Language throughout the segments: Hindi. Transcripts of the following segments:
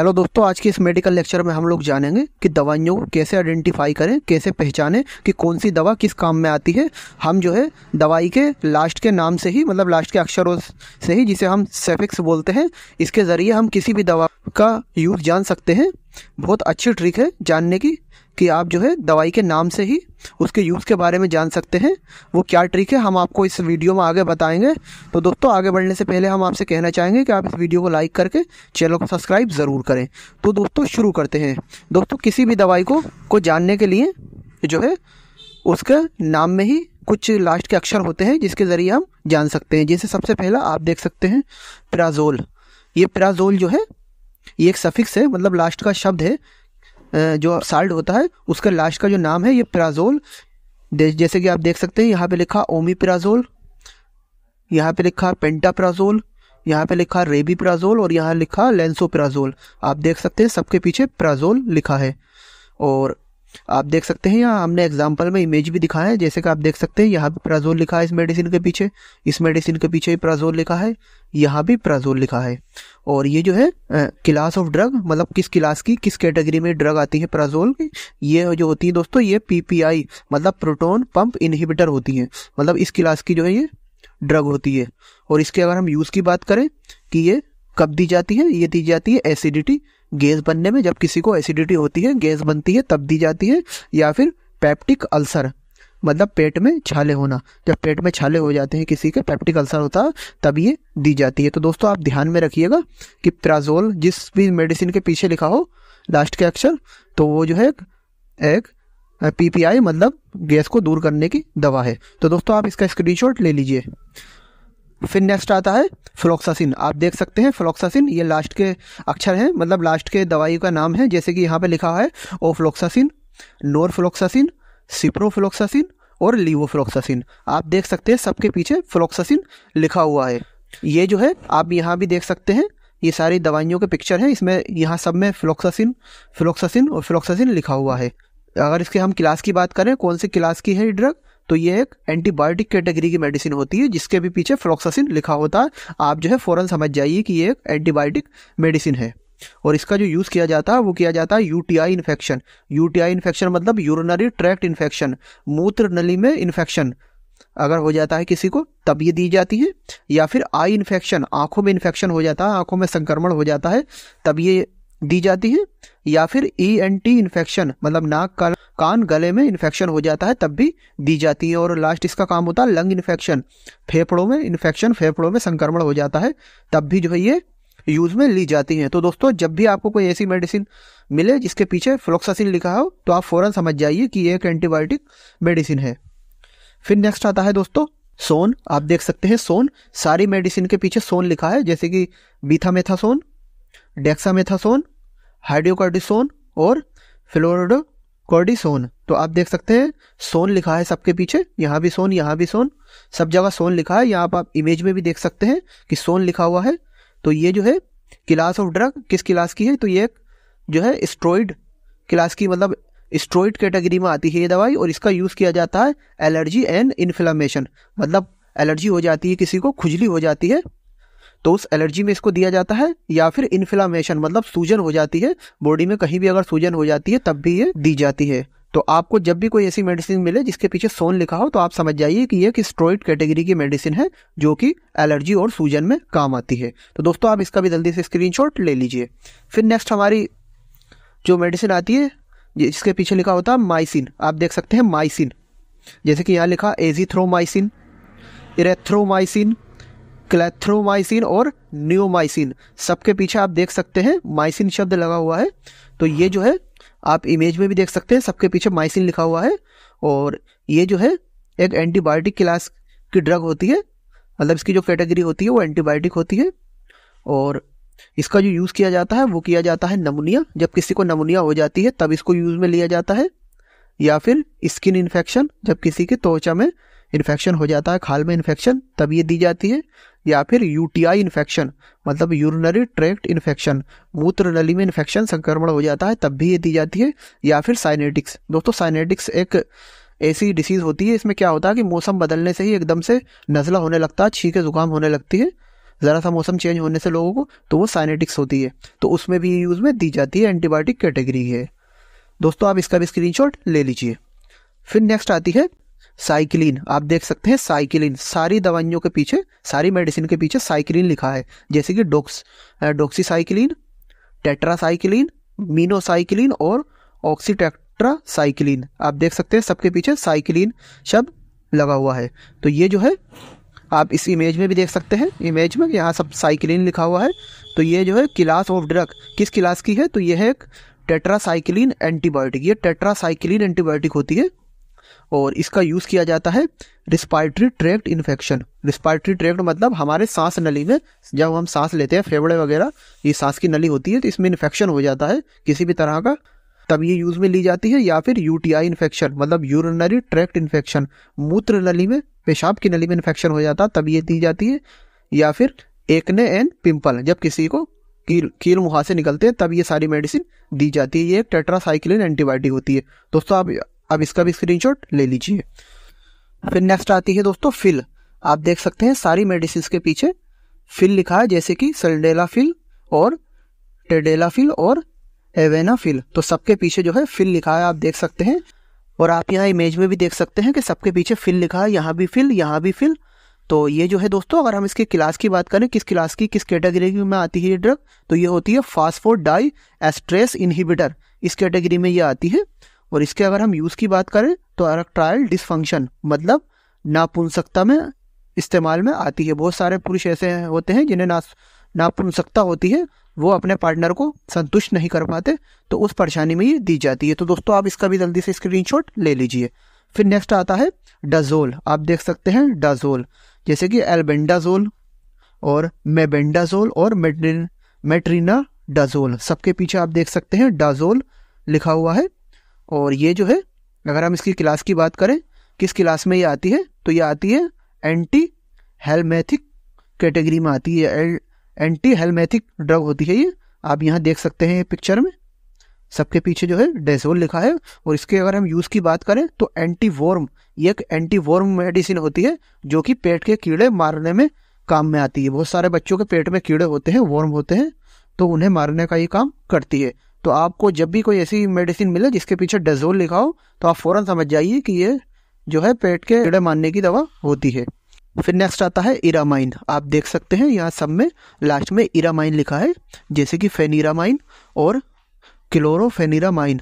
हेलो दोस्तों आज के इस मेडिकल लेक्चर में हम लोग जानेंगे कि दवाइयों को कैसे आइडेंटिफाई करें कैसे पहचानें कि कौन सी दवा किस काम में आती है हम जो है दवाई के लास्ट के नाम से ही मतलब लास्ट के अक्षरों से ही जिसे हम सेफिक्स बोलते हैं इसके ज़रिए हम किसी भी दवा का यूज़ जान सकते हैं बहुत अच्छी ट्रिक है जानने की कि आप जो है दवाई के नाम से ही उसके यूज़ के बारे में जान सकते हैं वो क्या ट्रिक है हम आपको इस वीडियो में आगे बताएंगे तो दोस्तों आगे बढ़ने से पहले हम आपसे कहना चाहेंगे कि आप इस वीडियो को लाइक करके चैनल को सब्सक्राइब ज़रूर करें तो दोस्तों शुरू करते हैं दोस्तों किसी भी दवाई को को जानने के लिए जो है उसके नाम में ही कुछ लास्ट के अक्षर होते हैं जिसके ज़रिए हम जान सकते हैं जैसे सबसे पहला आप देख सकते हैं प्राजोल ये प्राजोल जो है ये एक सफिक्स है मतलब लास्ट का शब्द है जो साल्ट होता है उसका लास्ट का जो नाम है ये प्राजोल जैसे कि आप देख सकते हैं यहाँ पे लिखा ओमी प्राजोल यहाँ पे लिखा पेंटा प्राजोल यहाँ पे लिखा रेबी प्राजोल और यहाँ लिखा लेंसो लेंसोप्राजोल आप देख सकते हैं सबके पीछे प्राजोल लिखा है और आप देख सकते हैं यहाँ हमने एग्जाम्पल में इमेज भी दिखाया है जैसे कि आप देख सकते हैं यहाँ भी प्राजोल लिखा है इस मेडिसिन के पीछे इस मेडिसिन के पीछे भी प्राजोल लिखा है यहाँ भी प्राजोल लिखा है और ये जो है क्लास ऑफ ड्रग मतलब किस क्लास की किस कैटेगरी में ड्रग आती है प्राजोल की ये जो होती है दोस्तों ये पी मतलब प्रोटोन पंप इनहिबिटर होती है मतलब इस क्लास की जो है ये ड्रग होती है और इसके अगर हम यूज़ की बात करें कि ये कब दी जाती है ये दी जाती है एसिडिटी गैस बनने में जब किसी को एसिडिटी होती है गैस बनती है तब दी जाती है या फिर पैप्टिक अल्सर मतलब पेट में छाले होना जब पेट में छाले हो जाते हैं किसी के पैप्टिक अल्सर होता है तब ये दी जाती है तो दोस्तों आप ध्यान में रखिएगा कि प्राजोल जिस भी मेडिसिन के पीछे लिखा हो लास्ट के अक्षर तो वो जो है एक पीपीआई मतलब गैस को दूर करने की दवा है तो दोस्तों आप इसका स्क्रीनशॉट ले लीजिए फिर नेक्स्ट आता है फ्लोक्सासिन आप देख सकते हैं फ्लोक्सासिन ये लास्ट के अक्षर हैं मतलब लास्ट के दवाई का नाम है जैसे कि यहाँ पे लिखा है ओफ्लोक्सासिन नोरफ्लोक्सासिन सिप्रोफ्लोक्सासिन और लीवोफ्लोक्सासिन आप देख सकते हैं सबके पीछे फ्लोक्सासिन लिखा हुआ है ये जो है आप यहाँ भी देख सकते हैं ये सारी दवाइयों के पिक्चर हैं इसमें यहाँ सब में फ्लोक्सासिन फ्लोक्सासिन और फ्लोक्सासिन लिखा हुआ है अगर इसके हम क्लास की बात करें कौन सी क्लास की है ये ड्रग तो ये एक एंटीबायोटिक कैटेगरी की मेडिसिन होती है जिसके भी पीछे फ्लोक्सासिन लिखा होता है आप जो है फ़ौरन समझ जाइए कि ये एक एंटीबायोटिक मेडिसिन है और इसका जो यूज़ किया जाता है वो किया जाता है यूटीआई इन्फेक्शन यूटीआई इन्फेक्शन मतलब यूरनरी ट्रैक्ट इन्फेक्शन मूत्र नली में इन्फेक्शन अगर हो जाता है किसी को तब ये दी जाती है या फिर आई इन्फेक्शन आंखों में इन्फेक्शन हो जाता है आंखों में संक्रमण हो जाता है तब ये दी जाती है या फिर ई एन टी इन्फेक्शन मतलब नाक का कान गले में इन्फेक्शन हो जाता है तब भी दी जाती है और लास्ट इसका काम होता है लंग इन्फेक्शन फेफड़ों में इन्फेक्शन फेफड़ों में संक्रमण हो जाता है तब भी जो है ये यूज़ में ली जाती है तो दोस्तों जब भी आपको कोई ऐसी मेडिसिन मिले जिसके पीछे फ्लोक्सासिन लिखा हो तो आप फ़ौरन समझ जाइए कि एक एंटीबायोटिक मेडिसिन है फिर नेक्स्ट आता है दोस्तों सोन आप देख सकते हैं सोन सारी मेडिसिन के पीछे सोन लिखा है जैसे कि बीथामेथासोन डेक्सामेथासोन हाइड्रोकॉर्डिसोन और फ्लोरोडोकॉर्डिसोन तो आप देख सकते हैं सोन लिखा है सबके पीछे यहाँ भी सोन यहाँ भी सोन सब जगह सोन लिखा है यहाँ आप इमेज में भी देख सकते हैं कि सोन लिखा हुआ है तो ये जो है क्लास ऑफ ड्रग किस क्लास की है तो ये जो है स्ट्रोइड क्लास की मतलब स्ट्रोइड कैटेगरी में आती है ये दवाई और इसका यूज़ किया जाता है एलर्जी एंड इन्फ्लामेशन मतलब एलर्जी हो जाती है किसी को खुजली हो जाती है तो उस एलर्जी में इसको दिया जाता है या फिर इन्फ्लामेशन मतलब सूजन हो जाती है बॉडी में कहीं भी अगर सूजन हो जाती है तब भी ये दी जाती है तो आपको जब भी कोई ऐसी मेडिसिन मिले जिसके पीछे सोन लिखा हो तो आप समझ जाइए कि यह स्ट्रोइड कैटेगरी की मेडिसिन है जो कि एलर्जी और सूजन में काम आती है तो दोस्तों आप इसका भी जल्दी से स्क्रीनशॉट ले लीजिए फिर नेक्स्ट हमारी जो मेडिसिन आती है जिसके पीछे लिखा होता है माइसिन आप देख सकते हैं माइसिन जैसे कि यहाँ लिखा एजीथ्रोमाइसिन इरेथ्रोमाइसिन क्लेथ्रोमाइसिन और न्योमाइसिन सबके पीछे आप देख सकते हैं माइसिन शब्द लगा हुआ है तो ये जो है आप इमेज में भी देख सकते हैं सबके पीछे माइसिन लिखा हुआ है और ये जो है एक एंटीबायोटिक क्लास की ड्रग होती है मतलब इसकी जो कैटेगरी होती है वो एंटीबायोटिक होती है और इसका जो यूज़ किया जाता है वो किया जाता है नमूनिया जब किसी को नमूनिया हो जाती है तब इसको यूज़ में लिया जाता है या फिर स्किन इन्फेक्शन जब किसी की त्वचा में इन्फेक्शन हो जाता है खाल में इन्फेक्शन तब ये दी जाती है या फिर यूटीआई इन्फेक्शन मतलब यूरिनरी ट्रैक्ट इन्फेक्शन मूत्र नली में इन्फेक्शन संक्रमण हो जाता है तब भी ये दी जाती है या फिर साइनेटिक्स दोस्तों साइनेटिक्स एक ऐसी डिसीज़ होती है इसमें क्या होता है कि मौसम बदलने से ही एकदम से नज़ला होने लगता है छीके ज़ुकाम होने लगती है ज़रा सा मौसम चेंज होने से लोगों को तो वो साइनेटिक्स होती है तो उसमें भी यूज़ में दी जाती है एंटीबायोटिक कैटेगरी है दोस्तों आप इसका भी स्क्रीनशॉट ले लीजिए फिर नेक्स्ट आती है साइक्लिन आप देख सकते हैं साइक्लिन सारी दवाइयों के पीछे सारी मेडिसिन के पीछे साइक्लिन लिखा है जैसे कि डोक्स डोक्सी साइक्लिन टेट्रासाइकिलिन मीनोसाइकिलिन और ऑक्सीटेट्रा साइक्लिन आप देख सकते हैं सबके पीछे साइक्लिन शब्द लगा हुआ है तो ये जो है आप इस इमेज में भी देख सकते हैं इमेज में यहाँ सब साइक्लिन लिखा हुआ है तो ये जो है क्लास ऑफ ड्रग किस क्लास की है तो ये है एक टेट्रासाइक्लिन एंटीबायोटिक ये टेट्रासाइक्लिन एंटीबायोटिक होती है और इसका यूज़ किया जाता है respiratory tract infection respiratory tract मतलब हमारे सांस नली में जब हम सांस लेते हैं फेफड़े वगैरह ये सांस की नली होती है तो इसमें इन्फेक्शन हो जाता है किसी भी तरह का तब ये यूज़ में ली जाती है या फिर यूटीआई इन्फेक्शन मतलब यूरिनरी ट्रैक्ट इन्फेक्शन मूत्र नली में पेशाब की नली में इन्फेक्शन हो जाता है तब ये दी जाती है या फिर एकने एंड पिंपल जब किसी को कील कील मुहा से निकलते हैं तब ये सारी मेडिसिन दी जाती है ये एक टेट्रासाइक्लिन एंटीबायोटिक होती है दोस्तों आप अब इसका भी स्क्रीनशॉट ले लीजिए फिर नेक्स्ट आती है दोस्तों फिल आप देख सकते हैं सारी मेडिसिन के पीछे फिल लिखा है जैसे कि सलडेला फिल और टेडेला फिल और एवेना फिल तो सबके पीछे जो है फिल लिखा है आप देख सकते हैं और आप यहाँ इमेज में भी देख सकते हैं कि सबके पीछे फिल लिखा है यहाँ भी फिल यहाँ भी फिल तो ये जो है दोस्तों अगर हम इसकी क्लास की बात करें किस क्लास की किस कैटेगरी में आती है ये ड्रग तो ये होती है फास्फोट डाई एस्ट्रेस इनहिबिटर इस कैटेगरी में ये आती है और इसके अगर हम यूज़ की बात करें तो अरेक्टाइल डिसफंक्शन मतलब नापुंसकता में इस्तेमाल में आती है बहुत सारे पुरुष ऐसे होते हैं जिन्हें ना नापुंसकता होती है वो अपने पार्टनर को संतुष्ट नहीं कर पाते तो उस परेशानी में ये दी जाती है तो दोस्तों आप इसका भी जल्दी से स्क्रीन ले लीजिए फिर नेक्स्ट आता है डाजोल आप देख सकते हैं डाजोल जैसे कि एल्बेंडाजोल और मेबेंडाजोल और मेट्रिन मेट्रीना डाजोल सबके पीछे आप देख सकते हैं डाजोल लिखा हुआ है और ये जो है अगर हम इसकी क्लास की बात करें किस क्लास में ये आती है तो ये आती है एंटी हेलमेथिक कैटेगरी में आती है एंटी हेलमेथिक ड्रग होती है ये आप यहाँ देख सकते हैं ये पिक्चर में सबके पीछे जो है डेजोल लिखा है और इसके अगर हम यूज़ की बात करें तो एंटी वॉर्म ये एक एंटी वॉर्म मेडिसिन होती है जो कि पेट के कीड़े मारने में काम में आती है बहुत सारे बच्चों के पेट में कीड़े होते हैं वॉर्म होते हैं तो उन्हें मारने का ये काम करती है तो आपको जब भी कोई ऐसी मेडिसिन मिले जिसके पीछे डेजोल लिखा हो तो आप फ़ौरन समझ जाइए कि ये जो है पेट के कीड़े मारने की दवा होती है फिर नेक्स्ट आता है इरामाइन आप देख सकते हैं यहाँ सब में लास्ट में इरामाइन लिखा है जैसे कि फेनिरामाइन और क्लोरोफेनिरामाइन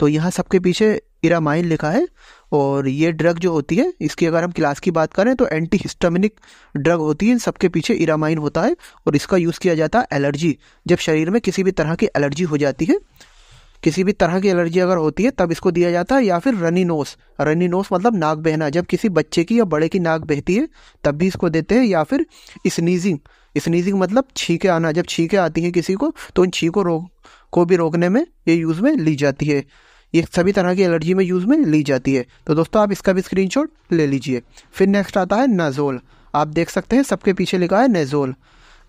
तो यहाँ सबके पीछे इरामाइन लिखा है और ये ड्रग जो होती है इसकी अगर हम क्लास की बात करें तो एंटी हिस्टामिनिक ड्रग होती है इन सबके पीछे इरामाइन होता है और इसका यूज़ किया जाता है एलर्जी जब शरीर में किसी भी तरह की एलर्जी हो जाती है किसी भी तरह की एलर्जी अगर होती है तब इसको दिया जाता है या फिर रनी नोस रनी नोस मतलब नाक बहना जब किसी बच्चे की या बड़े की नाक बहती है तब भी इसको देते हैं या फिर स्नीजिंग स्नीजिंग मतलब छींके आना जब छींके आती हैं किसी को तो उन छींकों रोक को भी रोकने में ये यूज़ में ली जाती है ये सभी तरह की एलर्जी में यूज़ में ली जाती है तो दोस्तों आप इसका भी स्क्रीन ले लीजिए फिर नेक्स्ट आता है नज़ोल आप देख सकते हैं सबके पीछे लिखा है नेजोल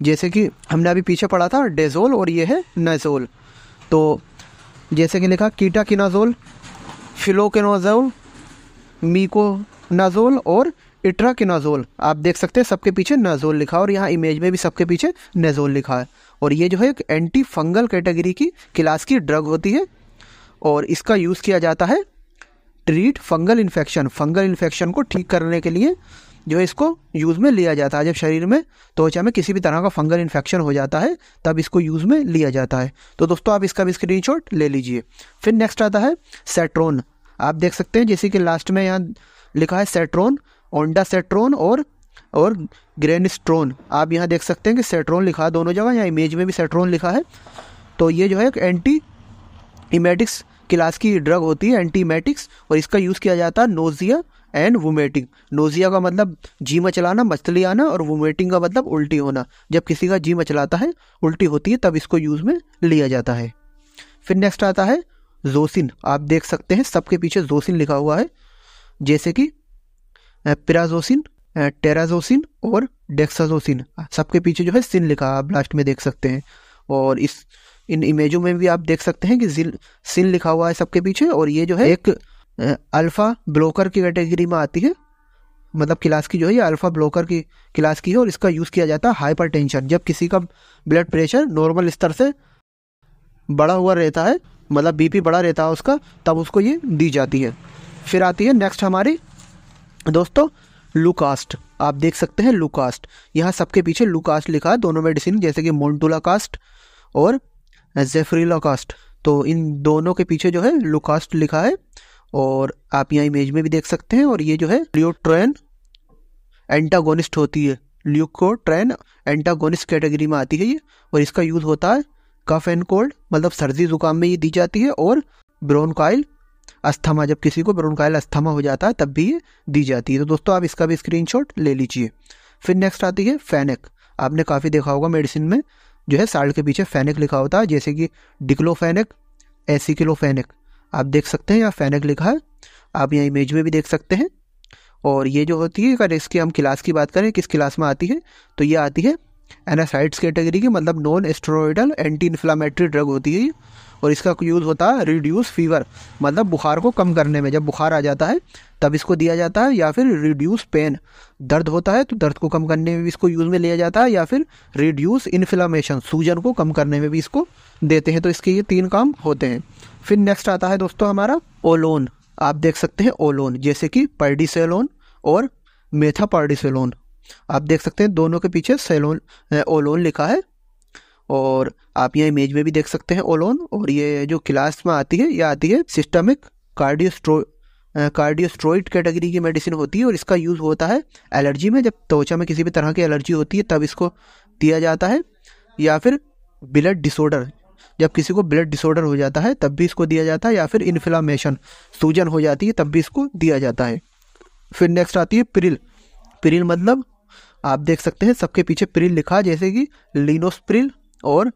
जैसे कि हमने अभी पीछे पढ़ा था डेजोल और ये है नेजोल तो जैसे कि लिखा कीटा किनाजोल मीको नाजोल और इट्रा किनाजोल आप देख सकते हैं सबके पीछे नाजोल लिखा और यहाँ इमेज में भी सबके पीछे नेजोल लिखा है और ये जो है एक एंटी फंगल कैटेगरी की क्लास की ड्रग होती है और इसका यूज़ किया जाता है treat fungal infection fungal infection को ठीक करने के लिए जो है इसको यूज़ में लिया जाता है जब शरीर में त्वचा में किसी भी तरह का फंगल इन्फेक्शन हो जाता है तब इसको यूज़ में लिया जाता है तो दोस्तों आप इसका भी स्क्रीन ले लीजिए फिर नेक्स्ट आता है सेट्रोन आप देख सकते हैं जैसे कि लास्ट में यहाँ लिखा है सेट्रोन ओंडा सेट्रोन और और ग्रेनिस्ट्रोन आप यहाँ देख सकते हैं कि सेट्रोन लिखा है दोनों जगह यहाँ इमेज में भी सेट्रोन लिखा है तो ये जो है एक एंटी इमेटिक्स क्लास की ड्रग होती है एंटीमेटिक्स और इसका यूज़ किया जाता है नोजिया एंड वोमेटिंग नोजिया का मतलब जी मचलाना मछली आना और वोमेटिंग का मतलब उल्टी होना जब किसी का जी मचलाता है उल्टी होती है तब इसको यूज़ में लिया जाता है फिर नेक्स्ट आता है जोसिन आप देख सकते हैं सबके पीछे जोसिन लिखा हुआ है जैसे कि पिराजोसिन टेराजोसिन और डेक्साजोसिन सबके पीछे जो है सिन लिखा आप लास्ट में देख सकते हैं और इस इन इमेजों में भी आप देख सकते हैं कि जिल सिन लिखा हुआ है सबके पीछे और ये जो है एक अल्फ़ा ब्लोकर की कैटेगरी में आती है मतलब क्लास की जो है ये अल्फ़ा ब्लोकर की क्लास की है और इसका यूज़ किया जाता है हाइपर टेंशन जब किसी का ब्लड प्रेशर नॉर्मल स्तर से बड़ा हुआ रहता है मतलब बीपी बड़ा रहता है उसका तब उसको ये दी जाती है फिर आती है नेक्स्ट हमारी दोस्तों लुकास्ट आप देख सकते हैं लुकास्ट यहाँ सबके पीछे लुकास्ट लिखा है दोनों मेडिसिन जैसे कि मोन्टूला कास्ट और जेफरी लोकास्ट तो इन दोनों के पीछे जो है लुकास्ट लिखा है और आप यहाँ इमेज में भी देख सकते हैं और ये जो है लियोट्रेन एंटागोनिस्ट होती है ट्रेन एंटागोनिस्ट कैटेगरी में आती है ये और इसका यूज़ होता है कफ एंड कोल्ड मतलब सर्दी जुकाम में ये दी जाती है और ब्रोनकाइल अस्थमा जब किसी को ब्रोनकाइल अस्थमा हो जाता है तब भी ये दी जाती है तो दोस्तों आप इसका भी स्क्रीनशॉट ले लीजिए फिर नेक्स्ट आती है फैनक आपने काफ़ी देखा होगा मेडिसिन में जो है साल्ट के पीछे फैनिक लिखा होता है जैसे कि डिक्लोफेनिक एसिक्लोफेनिक आप देख सकते हैं यहाँ फैनिक लिखा है आप यहाँ इमेज में भी देख सकते हैं और ये जो होती है अगर इसकी हम क्लास की बात करें किस क्लास में आती है तो ये आती है एनासाइड्स कैटेगरी की मतलब non steroidal anti inflammatory drug होती है और इसका यूज़ होता है रिड्यूस फीवर मतलब बुखार को कम करने में जब बुखार आ जाता है तब इसको दिया जाता है या फिर रिड्यूस पेन दर्द होता है तो दर्द को कम करने में भी इसको यूज़ में लिया जाता है या फिर रिड्यूस इन्फ्लामेशन सूजन को कम करने में भी इसको देते हैं तो इसके ये तीन काम होते हैं फिर नेक्स्ट आता है दोस्तों हमारा ओलोन आप देख सकते हैं ओलोन जैसे कि पर्डिसलोन और पर्डिसलोन आप देख सकते हैं दोनों के पीछे सेलोन ओलोन लिखा है और आप यहाँ इमेज में भी देख सकते हैं ओलोन और ये जो क्लास में आती है ये आती है सिस्टमिक कार्डियोस्ट्रो कार्डियोस्ट्रोइड कैटेगरी की मेडिसिन होती है और इसका यूज़ होता है एलर्जी में जब त्वचा में किसी भी तरह की एलर्जी होती है तब इसको दिया जाता है या फिर ब्लड डिसऑर्डर जब किसी को ब्लड डिसऑर्डर हो जाता है तब भी इसको दिया जाता है या फिर इन्फ्लामेशन सूजन हो जाती है तब भी इसको दिया जाता है फिर नेक्स्ट आती है प्रिल प्रिल मतलब आप देख सकते हैं सबके पीछे प्रिल लिखा जैसे कि लिनोस्प्रिल और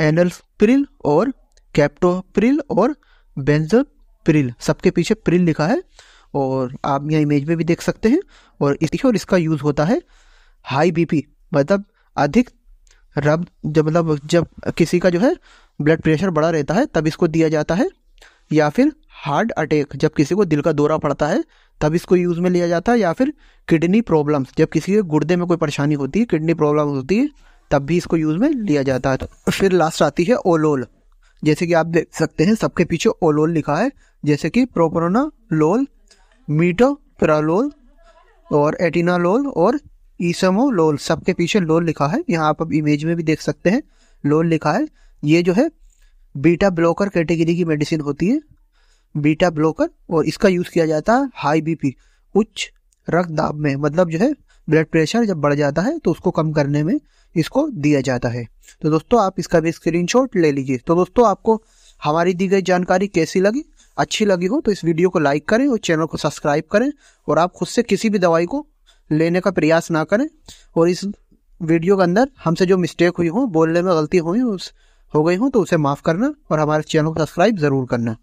प्रिल और कैप्टोप्रिल और बेंजोप्रिल सबके पीछे प्रिल लिखा है और आप यह इमेज में भी देख सकते हैं और इसी और इसका यूज़ होता है हाई बीपी मतलब अधिक रब जब मतलब जब किसी का जो है ब्लड प्रेशर बढ़ा रहता है तब इसको दिया जाता है या फिर हार्ट अटैक जब किसी को दिल का दौरा पड़ता है तब इसको यूज़ में लिया जाता है या फिर किडनी प्रॉब्लम्स जब किसी के गुर्दे में कोई परेशानी होती है किडनी प्रॉब्लम होती है तब भी इसको यूज़ में लिया जाता है तो फिर लास्ट आती है ओलोल जैसे कि आप देख सकते हैं सबके पीछे ओलोल लिखा है जैसे कि प्रोपरोना लोल मीटो प्रालोल और लोल और ईसमो लोल सबके पीछे लोल लिखा है यहाँ आप अब इमेज में भी देख सकते हैं लोल लिखा है ये जो है बीटा ब्लॉकर कैटेगरी की मेडिसिन होती है बीटा ब्लॉकर और इसका यूज़ किया जाता है हाई बीपी उच्च रक्त दाब में मतलब जो है ब्लड प्रेशर जब बढ़ जाता है तो उसको कम करने में इसको दिया जाता है तो दोस्तों आप इसका भी स्क्रीन ले लीजिए तो दोस्तों आपको हमारी दी गई जानकारी कैसी लगी अच्छी लगी हो तो इस वीडियो को लाइक करें और चैनल को सब्सक्राइब करें और आप खुद से किसी भी दवाई को लेने का प्रयास ना करें और इस वीडियो के अंदर हमसे जो मिस्टेक हुई हो बोलने में गलती हुई हो गई हो तो उसे माफ़ करना और हमारे चैनल को सब्सक्राइब ज़रूर करना